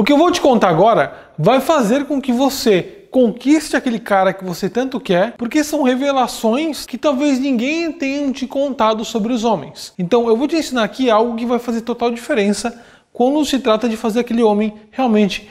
O que eu vou te contar agora vai fazer com que você conquiste aquele cara que você tanto quer, porque são revelações que talvez ninguém tenha te contado sobre os homens. Então eu vou te ensinar aqui algo que vai fazer total diferença quando se trata de fazer aquele homem realmente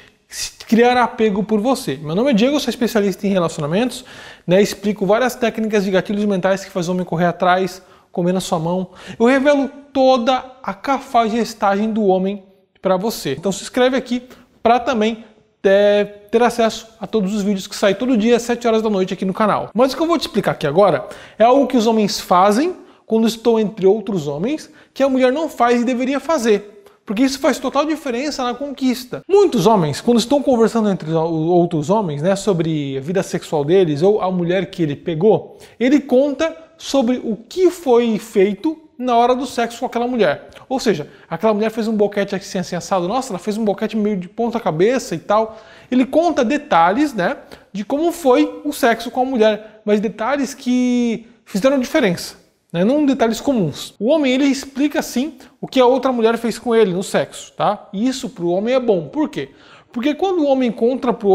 criar apego por você. Meu nome é Diego, sou especialista em relacionamentos, né? explico várias técnicas de gatilhos mentais que faz o homem correr atrás, comer na sua mão. Eu revelo toda a cafajestagem do homem para você. Então se inscreve aqui para também ter, ter acesso a todos os vídeos que saem todo dia às 7 horas da noite aqui no canal. Mas o que eu vou te explicar aqui agora é algo que os homens fazem quando estão entre outros homens, que a mulher não faz e deveria fazer. Porque isso faz total diferença na conquista. Muitos homens, quando estão conversando entre outros homens, né, sobre a vida sexual deles ou a mulher que ele pegou, ele conta sobre o que foi feito na hora do sexo com aquela mulher. Ou seja, aquela mulher fez um boquete assim, assim assado, nossa, ela fez um boquete meio de ponta cabeça e tal. Ele conta detalhes, né, de como foi o sexo com a mulher, mas detalhes que fizeram diferença, né, não detalhes comuns. O homem, ele explica, assim o que a outra mulher fez com ele no sexo, tá? E isso para o homem é bom, por quê? Porque quando o homem conta para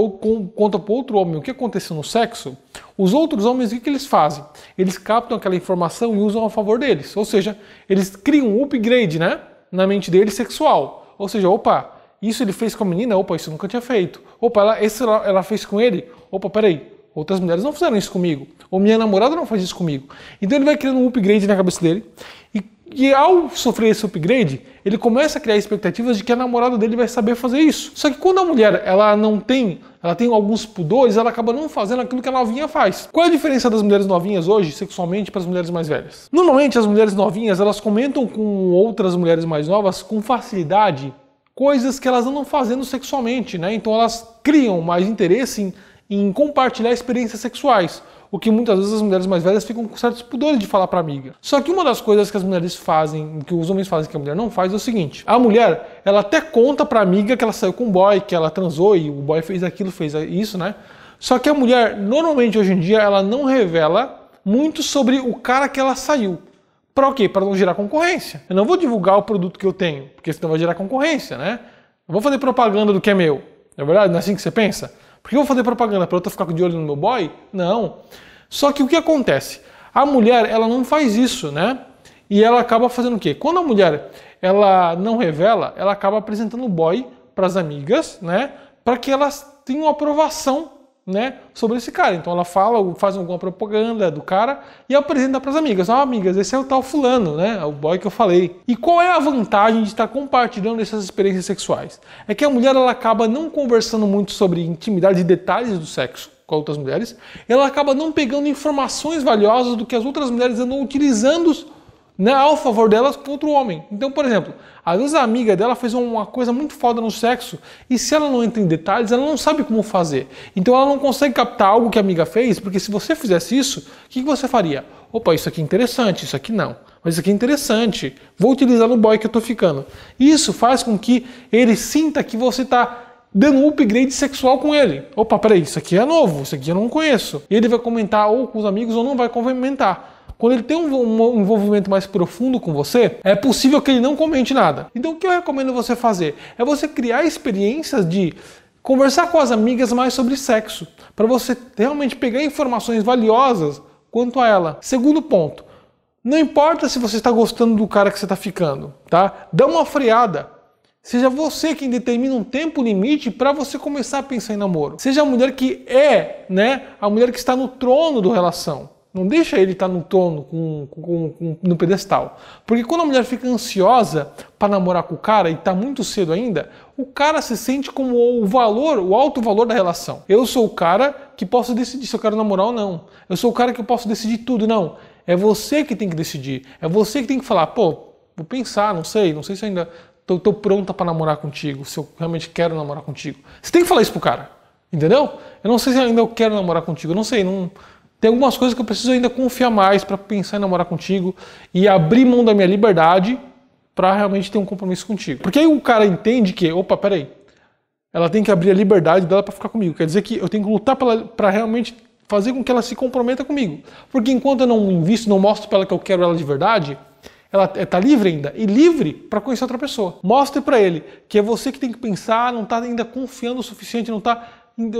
outro homem o que aconteceu no sexo, os outros homens o que eles fazem? Eles captam aquela informação e usam a favor deles. Ou seja, eles criam um upgrade né, na mente dele sexual. Ou seja, opa, isso ele fez com a menina, opa, isso nunca tinha feito. Opa, ela, esse ela, ela fez com ele, opa, peraí, outras mulheres não fizeram isso comigo. Ou minha namorada não faz isso comigo. Então ele vai criando um upgrade na cabeça dele. E e ao sofrer esse upgrade, ele começa a criar expectativas de que a namorada dele vai saber fazer isso. Só que quando a mulher ela não tem, ela tem alguns pudores, ela acaba não fazendo aquilo que a novinha faz. Qual é a diferença das mulheres novinhas hoje, sexualmente, para as mulheres mais velhas? Normalmente as mulheres novinhas elas comentam com outras mulheres mais novas com facilidade coisas que elas andam fazendo sexualmente, né? Então elas criam mais interesse em, em compartilhar experiências sexuais o que muitas vezes as mulheres mais velhas ficam com certos pudores de falar para amiga. Só que uma das coisas que as mulheres fazem, que os homens fazem que a mulher não faz é o seguinte: a mulher, ela até conta para amiga que ela saiu com um boy, que ela transou e o boy fez aquilo, fez isso, né? Só que a mulher, normalmente hoje em dia, ela não revela muito sobre o cara que ela saiu. Para o quê? Para não gerar concorrência. Eu não vou divulgar o produto que eu tenho, porque senão vai gerar concorrência, né? Não vou fazer propaganda do que é meu. Não é verdade? Não é assim que você pensa? Porque eu vou fazer propaganda para outra ficar de olho no meu boy? Não. Só que o que acontece? A mulher, ela não faz isso, né? E ela acaba fazendo o quê? Quando a mulher, ela não revela, ela acaba apresentando o boy para as amigas, né? Para que elas tenham aprovação né, sobre esse cara. Então ela fala, faz alguma propaganda do cara e apresenta para as amigas. Ah amigas, esse é o tal fulano, né? É o boy que eu falei. E qual é a vantagem de estar compartilhando essas experiências sexuais? É que a mulher ela acaba não conversando muito sobre intimidade e detalhes do sexo com outras mulheres. Ela acaba não pegando informações valiosas do que as outras mulheres andam utilizando né, ao favor delas contra o homem. Então, por exemplo, às vezes a amiga dela fez uma coisa muito foda no sexo e se ela não entra em detalhes, ela não sabe como fazer. Então ela não consegue captar algo que a amiga fez, porque se você fizesse isso, o que, que você faria? Opa, isso aqui é interessante, isso aqui não. Mas isso aqui é interessante. Vou utilizar no boy que eu tô ficando. Isso faz com que ele sinta que você tá dando um upgrade sexual com ele. Opa, peraí, isso aqui é novo, isso aqui eu não conheço. E ele vai comentar ou com os amigos ou não vai comentar. Quando ele tem um envolvimento mais profundo com você, é possível que ele não comente nada. Então o que eu recomendo você fazer é você criar experiências de conversar com as amigas mais sobre sexo, para você realmente pegar informações valiosas quanto a ela. Segundo ponto, não importa se você está gostando do cara que você está ficando, tá? Dá uma freada. Seja você quem determina um tempo limite para você começar a pensar em namoro. Seja a mulher que é, né, a mulher que está no trono do relação. Não deixa ele estar tá no trono, com, com, com, no pedestal. Porque quando a mulher fica ansiosa para namorar com o cara e está muito cedo ainda, o cara se sente como o valor, o alto valor da relação. Eu sou o cara que posso decidir se eu quero namorar ou não. Eu sou o cara que eu posso decidir tudo. Não. É você que tem que decidir. É você que tem que falar, pô, vou pensar, não sei, não sei se ainda tô, tô pronta para namorar contigo, se eu realmente quero namorar contigo. Você tem que falar isso pro cara. Entendeu? Eu não sei se ainda eu quero namorar contigo, eu não sei, não tem algumas coisas que eu preciso ainda confiar mais para pensar em namorar contigo e abrir mão da minha liberdade para realmente ter um compromisso contigo. Porque aí o cara entende que, opa, peraí, ela tem que abrir a liberdade dela para ficar comigo. Quer dizer que eu tenho que lutar para realmente fazer com que ela se comprometa comigo. Porque enquanto eu não invisto, não mostro para ela que eu quero ela de verdade, ela está livre ainda e livre para conhecer outra pessoa. Mostre para ele que é você que tem que pensar, não está ainda confiando o suficiente, não está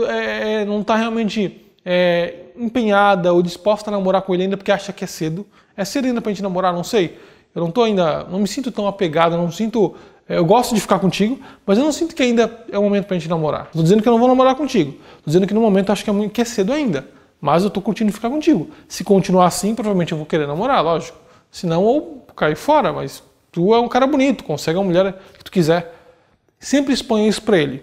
é, é, não tá realmente é, empenhada ou disposta a namorar com ele ainda porque acha que é cedo. É cedo ainda pra gente namorar, não sei. Eu não tô ainda, não me sinto tão apegado, não sinto. É, eu gosto de ficar contigo, mas eu não sinto que ainda é o momento pra gente namorar. Tô dizendo que eu não vou namorar contigo. Tô dizendo que no momento eu acho que é, muito, que é cedo ainda. Mas eu tô curtindo ficar contigo. Se continuar assim, provavelmente eu vou querer namorar, lógico. Se não, ou cair fora, mas tu é um cara bonito, consegue a mulher que tu quiser. Sempre expõe isso pra ele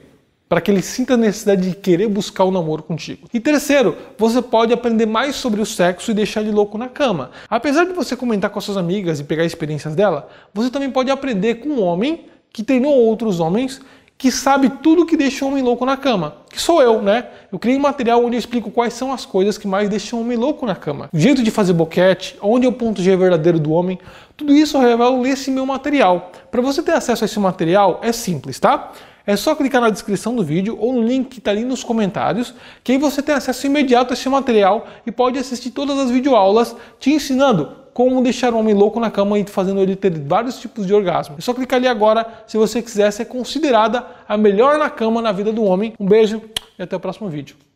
para que ele sinta a necessidade de querer buscar o um namoro contigo. E terceiro, você pode aprender mais sobre o sexo e deixar ele louco na cama. Apesar de você comentar com suas amigas e pegar experiências dela, você também pode aprender com um homem que treinou outros homens que sabe tudo que deixa um homem louco na cama. Que sou eu, né? Eu criei um material onde eu explico quais são as coisas que mais deixam o homem louco na cama. O jeito de fazer boquete, onde é o ponto G verdadeiro do homem. Tudo isso eu revelo nesse meu material. Para você ter acesso a esse material é simples, tá? É só clicar na descrição do vídeo ou no link que está ali nos comentários, que aí você tem acesso imediato a esse material e pode assistir todas as videoaulas te ensinando como deixar um homem louco na cama e fazendo ele ter vários tipos de orgasmo. É só clicar ali agora se você quiser ser considerada a melhor na cama na vida do homem. Um beijo e até o próximo vídeo.